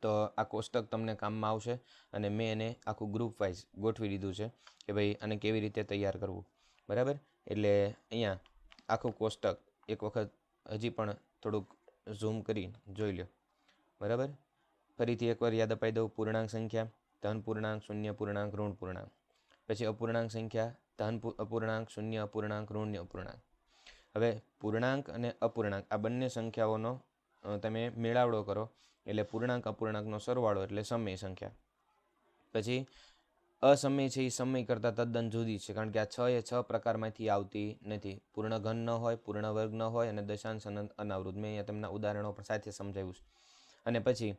તો આ કોષ્ટક તમને કામમાં આવશે અને મેં એને આખું ગ્રુપ વાઇઝ ગોઠવી દીધું છે કે ભાઈ આને કેવી રીતે તૈયાર કરવું બરાબર એટલે અહીંયા આખું કોષ્ટક એક વખત હજી પણ થોડુંક ઝૂમ કરી જોઈ લો બરાબર ફરીથી એકવાર યાદ અપાઈ દઉં પૂર્ણાંક સંખ્યા ધન પૂર્ણાંક શૂન્ય પૂર્ણાંક ઋણ પૂર્ણાંક પછી અપૂર્ણાંક સંખ્યા ધન અપૂર્ણાંક શૂન્ય અપૂર્ણાંક ઋણ અપૂર્ણાંક હવે પૂર્ણાંક અને અપૂર્ણાંક આ બંને સંખ્યાઓનો તમે મેળાવડો કરો એટલે પૂર્ણાંક અપૂર્ણાંકનો સરવાળો એટલે સમય સંખ્યા પછી અસમય છે એ સમય કરતાં તદ્દન જુદી છે કારણ કે આ છ એ છ પ્રકારમાંથી આવતી નથી પૂર્ણ ઘન ન હોય પૂર્ણ વર્ગ ન હોય અને દશાંશ અનાવૃત મેં અહીંયા તમને ઉદાહરણો પણ સાથે સમજાવ્યું છે અને પછી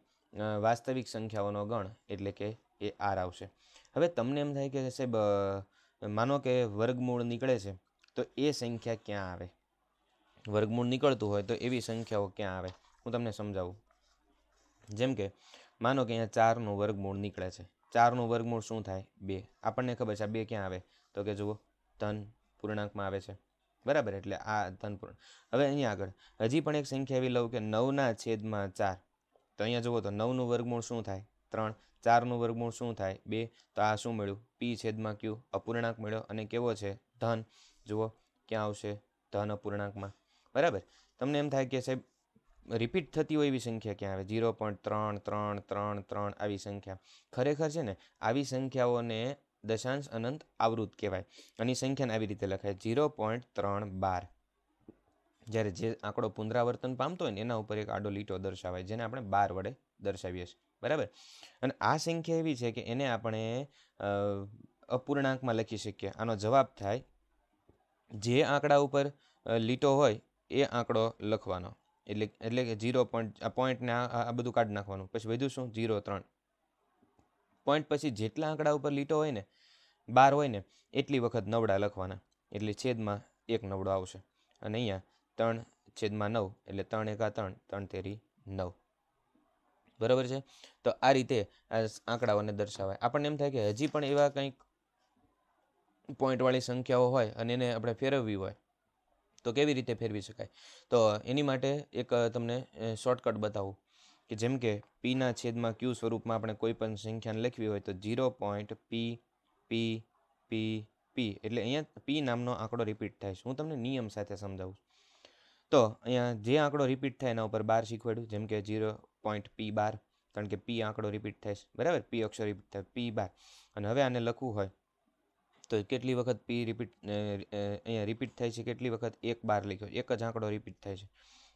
વાસ્તવિક સંખ્યાઓનો ગણ એટલે કે એ આર આવશે હવે તમને એમ થાય કે સાહેબ માનો કે વર્ગમૂળ નીકળે છે તો એ સંખ્યા ક્યાં આવે વર્ગમૂળ નીકળતું હોય તો એવી સંખ્યાઓ ક્યાં આવે હું તમને સમજાવું જેમ કે માનો કે અહીંયા ચારનું વર્ગમૂળ નીકળે છે ચારનું વર્ગમૂળ શું થાય બે આપણને ખબર છે આ બે ક્યાં આવે તો કે જુઓ ધન પૂર્ણાંકમાં આવે છે બરાબર એટલે આ ધન પૂર્ણ હવે અહીંયા આગળ હજી પણ એક સંખ્યા એવી લઉં કે નવના છેદમાં ચાર તો અહીંયા જુઓ તો નવનું વર્ગમૂળ શું થાય ત્રણ ચારનું વર્ગમૂળ શું થાય બે તો આ શું મળ્યું પી છેદમાં ક્યુ અપૂર્ણાંક મળ્યો અને કેવો છે ધન જુઓ ક્યાં આવશે ધન અપૂર્ણાંકમાં બરાબર તમને એમ થાય કે સાહેબ રિપીટ થતી હોય એવી સંખ્યા ક્યાં આવે ઝીરો પોઈન્ટ ત્રણ ત્રણ ત્રણ ત્રણ આવી સંખ્યા ખરેખર છે ને આવી સંખ્યાઓને દશાંશ અનંત આવૃત કહેવાય અને સંખ્યાને આવી રીતે લખાય ઝીરો પોઈન્ટ ત્રણ બાર જ્યારે જે આંકડો પુનરાવર્તન પામતો હોય ને એના ઉપર એક આડો લીટો દર્શાવાય જેને આપણે બાર વડે દર્શાવીએ છીએ બરાબર અને આ સંખ્યા એવી છે કે એને આપણે અપૂર્ણાંકમાં લખી શકીએ આનો જવાબ થાય જે આંકડા ઉપર લીટો હોય એ આંકડો લખવાનો એટલે એટલે કે જીરો પોઈન્ટ આ પોઈન્ટને આ બધું કાઢી નાખવાનું પછી વધ્યું શું જીરો ત્રણ પોઈન્ટ પછી જેટલા આંકડા ઉપર લીટો હોય ને બાર હોય ને એટલી વખત નવડા લખવાના એટલે છેદમાં એક નવડો આવશે અને અહીંયા ત્રણ છેદમાં નવ એટલે ત્રણ એકા ત્રણ ત્રણ તેરી નવ બરાબર છે તો આ રીતે આ આંકડાઓને દર્શાવાય આપણને એમ થાય કે હજી પણ એવા કંઈક પોઈન્ટવાળી સંખ્યાઓ હોય અને એને આપણે ફેરવવી હોય તો કેવી રીતે ફેરવી શકાય તો એની માટે એક તમને શોર્ટકટ બતાવું કે જેમ કે પીના છેદમાં ક્યુ સ્વરૂપમાં આપણે કોઈ પણ સંખ્યાને લખવી હોય તો ઝીરો પોઈન્ટ પી પી પી પી એટલે અહીંયા પી નામનો આંકડો રિપીટ થાય છે હું તમને નિયમ સાથે સમજાવું તો અહીંયા જે આંકડો રિપીટ થાય એના ઉપર બાર શીખવાડ્યું જેમ કે ઝીરો પોઈન્ટ પી બાર કારણ કે પી આંકડો રિપીટ થાય છે બરાબર પી અક્ષર રિપીટ થાય પી બાર અને હવે આને લખવું હોય તો કેટલી વખત પી રિપીટ અહીંયા રિપીટ થાય છે કેટલી વખત એક બાર લખ્યો એક જ આંકડો રિપીટ થાય છે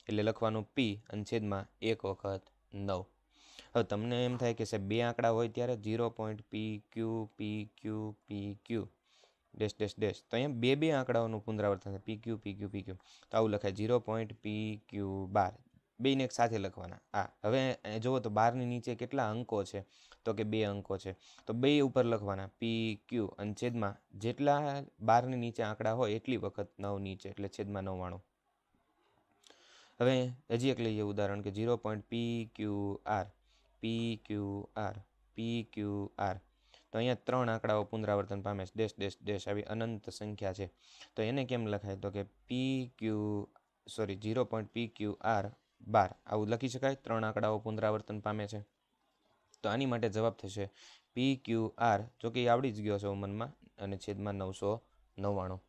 એટલે લખવાનું પી અને છેદમાં એક વખત નવ હવે તમને એમ થાય કે સાહેબ બે આંકડા હોય ત્યારે zero point P Q P Q P Q dash dash dash તો અહીંયા બે બે આંકડાઓનું પુનરાવર્તન થાય પી ક્યુ પી ક્યુ પી ક્યુ તો આવું લખાય ઝીરો પોઈન્ટ પી ક્યુ બાર બેને એક સાથે લખવાના આ હવે જુઓ તો બારની નીચે કેટલા અંકો છે તો કે બે અંકો છે તો બે ઉપર લખવાના પી ક્યુ અને છેદમાં જેટલા બારની નીચે આંકડા હોય એટલી વખત નવ નીચે એટલે છેદમાં નવ્વાણું હવે હજી એક લઈએ ઉદાહરણ કે zero point P Q R P Q R P Q R તો અહીંયા ત્રણ આંકડાઓ પુનરાવર્તન પામે છે ડેશ ડેશ ડેશ આવી અનંત સંખ્યા છે તો એને કેમ લખાય તો કે P Q sorry zero point P Q R bar આવું લખી શકાય ત્રણ આંકડાઓ પુનરાવર્તન પામે છે તો આની માટે જવાબ થશે પી ક્યુ આર જો કે એ આવડી જ ગયો છે ઉમનમાં અને છેદમાં નવસો નવ્વાણું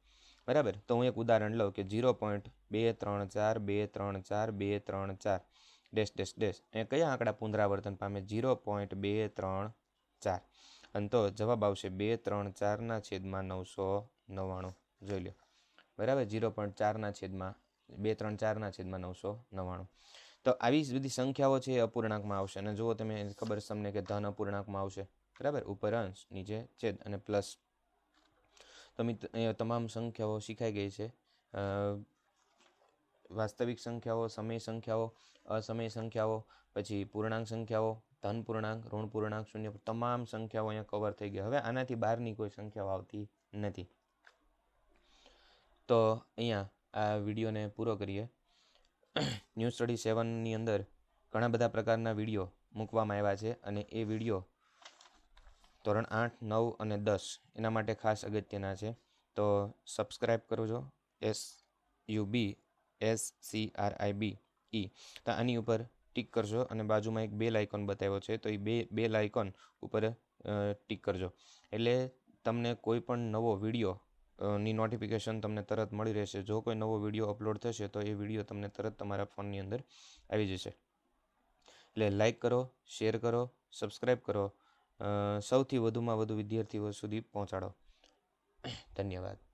બરાબર તો હું એક ઉદાહરણ લઉં કે ઝીરો પોઈન્ટ બે ત્રણ ચાર બે ત્રણ ચાર બે ત્રણ ચાર ડેશ ડેશ ડેશ એ કયા આંકડા પુનરાવર્તન પામે ઝીરો પોઈન્ટ બે ત્રણ ચાર અને તો જવાબ આવશે બે ત્રણ ચારના છેદમાં નવસો નવ્વાણું જોઈ લો બરાબર ઝીરો પોઈન્ટ ચારના છેદમાં બે ત્રણ ચારના છેદમાં નવસો નવ્વાણું તો આવી જ બધી સંખ્યાઓ છે એ અપૂર્ણાંકમાં આવશે અને જુઓ તમે ખબર છે તમને કે ધન અપૂર્ણાંકમાં આવશે બરાબર ઉપર અંશ નીચે છેદ અને પ્લસ તો મિત્ર તમામ સંખ્યાઓ શીખાઈ ગઈ છે વાસ્તવિક સંખ્યાઓ સમય સંખ્યાઓ અસમય સંખ્યાઓ પછી પૂર્ણાંક સંખ્યાઓ ધન પૂર્ણાંક ઋણ પૂર્ણાંક શૂન્ય તમામ સંખ્યાઓ અહીંયા કવર થઈ ગઈ હવે આનાથી બહારની કોઈ સંખ્યાઓ આવતી નથી તો અહીંયા આ વિડીયોને પૂરો કરીએ ન્યૂ સ્ટડી સેવનની અંદર ઘણા બધા પ્રકારના વિડીયો મૂકવામાં આવ્યા છે અને એ વિડીયો ધોરણ આઠ નવ અને દસ એના માટે ખાસ અગત્યના છે તો સબસ્ક્રાઈબ કરો છો S U B S C R I B E તો આની ઉપર ટીક કરજો અને બાજુમાં એક બે લાઇકોન બતાવ્યો છે તો એ બે બે લાઇકોન ઉપર ટીક કરજો એટલે તમને કોઈ પણ નવો વિડીયો ની નોટિફિકેશન તમને તરત મળી રહેશે જો કોઈ નવો વિડીયો અપલોડ થશે તો એ વિડીયો તમને તરત તમારા ફોનની અંદર આવી જશે એટલે લાઈક કરો શેર કરો સબસ્ક્રાઈબ કરો સૌથી વધુમાં વધુ વિદ્યાર્થીઓ સુધી પહોંચાડો ધન્યવાદ